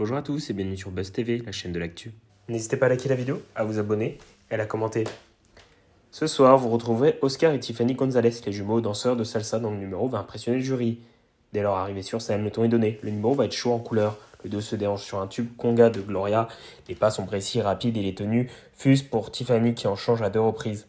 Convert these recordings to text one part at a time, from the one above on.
Bonjour à tous et bienvenue sur Buzz TV, la chaîne de l'actu. N'hésitez pas à liker la vidéo, à vous abonner et à commenter. Ce soir, vous retrouverez Oscar et Tiffany Gonzalez, les jumeaux danseurs de salsa dont le numéro va impressionner le jury. Dès leur arrivée sur scène, le ton est donné, le numéro va être chaud en couleur. Le dos se dérange sur un tube conga de Gloria, les pas sont précis, rapides et les tenues fusent pour Tiffany qui en change à deux reprises.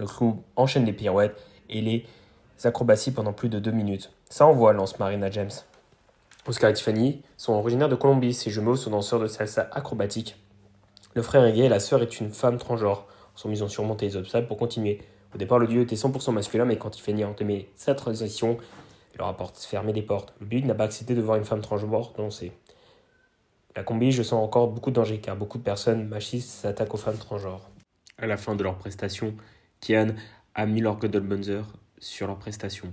Le crew enchaîne les pirouettes et les acrobaties pendant plus de deux minutes. Ça envoie, lance Marina James. Oscar et Tiffany sont originaires de Colombie. Ses jumeaux sont danseurs de salsa acrobatique. Le frère est gay et la sœur est une femme transgenre. sont ils ont surmonté les obstacles pour continuer. Au départ, le duo était 100% masculin, mais quand Tiffany a entamé sa transition, il leur a fermé des portes. Le but n'a pas accepté de voir une femme transgenre danser. La combi, je sens encore beaucoup de danger, car beaucoup de personnes machistes s'attaquent aux femmes transgenres. À la fin de leur prestation, Kian a mis leur Bunzer sur leur prestation.